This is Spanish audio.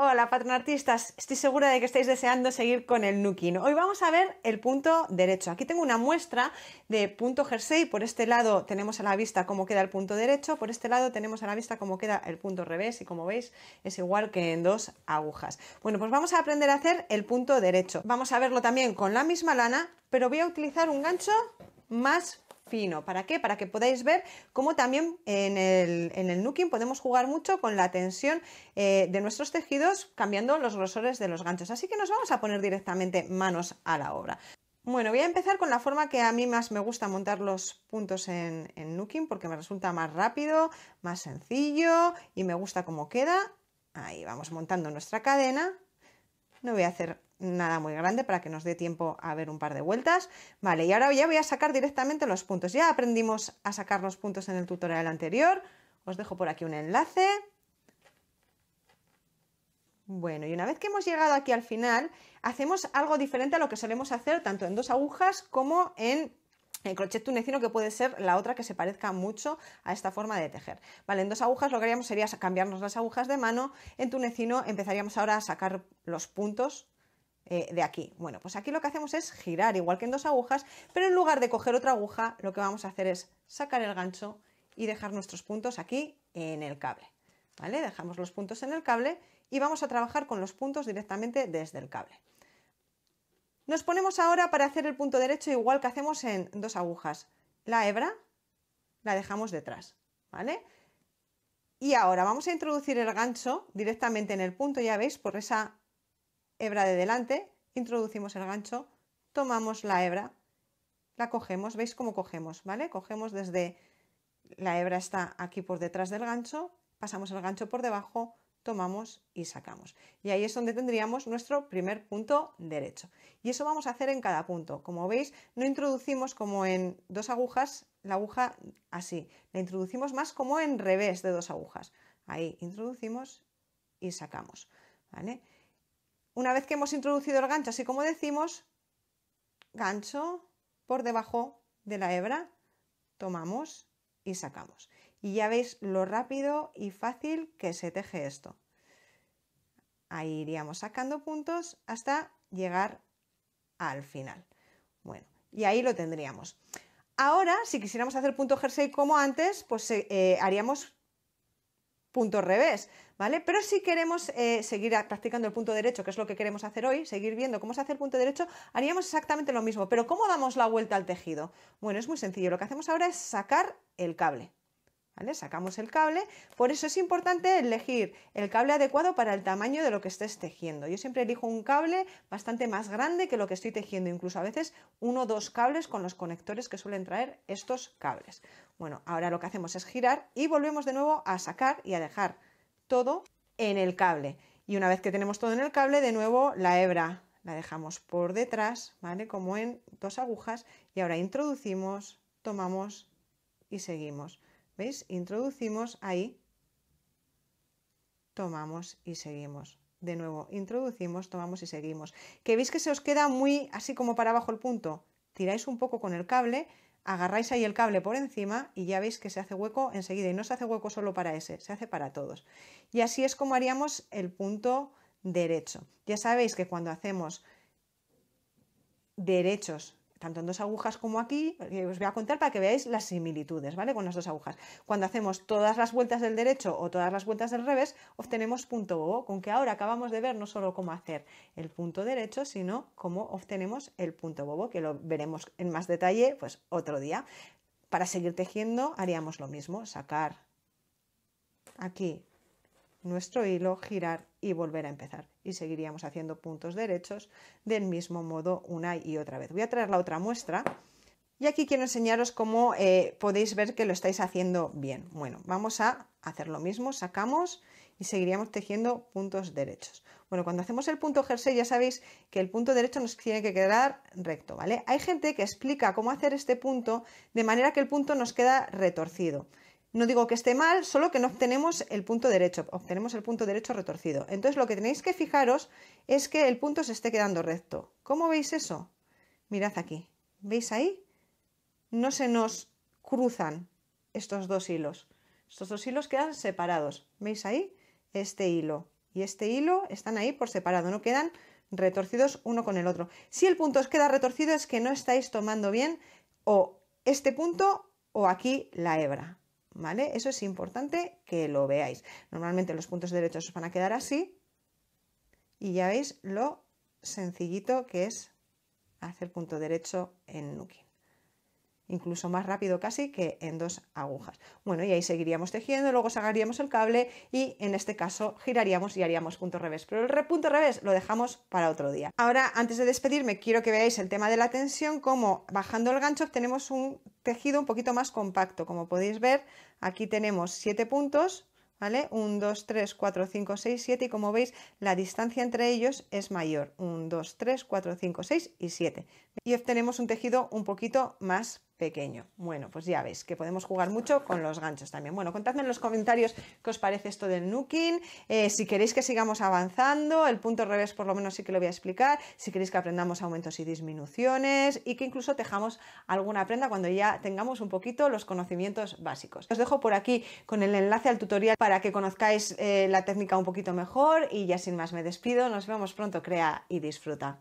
Hola, patronartistas. Estoy segura de que estáis deseando seguir con el Nukin. Hoy vamos a ver el punto derecho. Aquí tengo una muestra de punto jersey. Por este lado tenemos a la vista cómo queda el punto derecho. Por este lado tenemos a la vista cómo queda el punto revés. Y como veis, es igual que en dos agujas. Bueno, pues vamos a aprender a hacer el punto derecho. Vamos a verlo también con la misma lana, pero voy a utilizar un gancho más fino. ¿Para qué? Para que podáis ver cómo también en el, en nuking podemos jugar mucho con la tensión eh, de nuestros tejidos cambiando los grosores de los ganchos. Así que nos vamos a poner directamente manos a la obra. Bueno, voy a empezar con la forma que a mí más me gusta montar los puntos en, en nuking porque me resulta más rápido, más sencillo y me gusta cómo queda. Ahí vamos montando nuestra cadena. No voy a hacer nada muy grande para que nos dé tiempo a ver un par de vueltas. Vale, y ahora ya voy a sacar directamente los puntos. Ya aprendimos a sacar los puntos en el tutorial anterior. Os dejo por aquí un enlace. Bueno, y una vez que hemos llegado aquí al final, hacemos algo diferente a lo que solemos hacer tanto en dos agujas como en el crochet tunecino que puede ser la otra que se parezca mucho a esta forma de tejer. Vale, en dos agujas lo que haríamos sería cambiarnos las agujas de mano, en tunecino empezaríamos ahora a sacar los puntos eh, de aquí. Bueno, pues aquí lo que hacemos es girar igual que en dos agujas, pero en lugar de coger otra aguja, lo que vamos a hacer es sacar el gancho y dejar nuestros puntos aquí en el cable. ¿Vale? Dejamos los puntos en el cable y vamos a trabajar con los puntos directamente desde el cable. Nos ponemos ahora para hacer el punto derecho igual que hacemos en dos agujas. La hebra la dejamos detrás, ¿vale? Y ahora vamos a introducir el gancho directamente en el punto, ya veis, por esa hebra de delante, introducimos el gancho, tomamos la hebra, la cogemos, veis cómo cogemos, ¿vale? Cogemos desde la hebra está aquí por detrás del gancho, pasamos el gancho por debajo, tomamos y sacamos. Y ahí es donde tendríamos nuestro primer punto derecho. Y eso vamos a hacer en cada punto. Como veis, no introducimos como en dos agujas la aguja así, la introducimos más como en revés de dos agujas. Ahí introducimos y sacamos, ¿vale? Una vez que hemos introducido el gancho, así como decimos, gancho por debajo de la hebra, tomamos y sacamos. Y ya veis lo rápido y fácil que se teje esto. Ahí iríamos sacando puntos hasta llegar al final. Bueno, y ahí lo tendríamos. Ahora, si quisiéramos hacer punto jersey como antes, pues eh, eh, haríamos punto revés, ¿vale? Pero si queremos eh, seguir practicando el punto derecho, que es lo que queremos hacer hoy, seguir viendo cómo se hace el punto derecho, haríamos exactamente lo mismo. Pero ¿cómo damos la vuelta al tejido? Bueno, es muy sencillo. Lo que hacemos ahora es sacar el cable. ¿Vale? Sacamos el cable, por eso es importante elegir el cable adecuado para el tamaño de lo que estés tejiendo. Yo siempre elijo un cable bastante más grande que lo que estoy tejiendo, incluso a veces uno o dos cables con los conectores que suelen traer estos cables. Bueno, ahora lo que hacemos es girar y volvemos de nuevo a sacar y a dejar todo en el cable. Y una vez que tenemos todo en el cable, de nuevo la hebra la dejamos por detrás, ¿vale? Como en dos agujas y ahora introducimos, tomamos y seguimos. ¿Veis? Introducimos ahí, tomamos y seguimos. De nuevo, introducimos, tomamos y seguimos. Que veis que se os queda muy así como para abajo el punto. Tiráis un poco con el cable agarráis ahí el cable por encima y ya veis que se hace hueco enseguida y no se hace hueco solo para ese, se hace para todos. Y así es como haríamos el punto derecho. Ya sabéis que cuando hacemos derechos tanto en dos agujas como aquí, eh, os voy a contar para que veáis las similitudes, ¿vale? Con las dos agujas. Cuando hacemos todas las vueltas del derecho o todas las vueltas del revés, obtenemos punto bobo, con que ahora acabamos de ver no solo cómo hacer el punto derecho, sino cómo obtenemos el punto bobo, que lo veremos en más detalle pues otro día. Para seguir tejiendo haríamos lo mismo, sacar aquí nuestro hilo, girar y volver a empezar. Y seguiríamos haciendo puntos derechos del mismo modo una y otra vez. Voy a traer la otra muestra. Y aquí quiero enseñaros cómo eh, podéis ver que lo estáis haciendo bien. Bueno, vamos a hacer lo mismo, sacamos y seguiríamos tejiendo puntos derechos. Bueno, cuando hacemos el punto jersey ya sabéis que el punto derecho nos tiene que quedar recto, ¿vale? Hay gente que explica cómo hacer este punto de manera que el punto nos queda retorcido. No digo que esté mal, solo que no obtenemos el punto derecho, obtenemos el punto derecho retorcido. Entonces lo que tenéis que fijaros es que el punto se esté quedando recto. ¿Cómo veis eso? Mirad aquí, ¿veis ahí? No se nos cruzan estos dos hilos. Estos dos hilos quedan separados. ¿Veis ahí? Este hilo y este hilo están ahí por separado, no quedan retorcidos uno con el otro. Si el punto os queda retorcido es que no estáis tomando bien o este punto o aquí la hebra. Eso es importante que lo veáis. Normalmente los puntos derechos os van a quedar así y ya veis lo sencillito que es hacer punto derecho en Nuki incluso más rápido casi que en dos agujas. Bueno, y ahí seguiríamos tejiendo, luego sacaríamos el cable y en este caso giraríamos y haríamos punto revés. Pero el punto revés lo dejamos para otro día. Ahora, antes de despedirme, quiero que veáis el tema de la tensión, como bajando el gancho obtenemos un tejido un poquito más compacto. Como podéis ver, aquí tenemos siete puntos, ¿vale? 1, 2, 3, 4, 5, 6, siete y como veis la distancia entre ellos es mayor, un 2, 3, 4, 5, 6 y siete y obtenemos un tejido un poquito más pequeño. Bueno, pues ya veis que podemos jugar mucho con los ganchos también. Bueno, contadme en los comentarios qué os parece esto del nuking, eh, si queréis que sigamos avanzando, el punto revés por lo menos sí que lo voy a explicar, si queréis que aprendamos aumentos y disminuciones y que incluso tejamos alguna prenda cuando ya tengamos un poquito los conocimientos básicos. Os dejo por aquí con el enlace al tutorial para que conozcáis eh, la técnica un poquito mejor y ya sin más me despido, nos vemos pronto, crea y disfruta.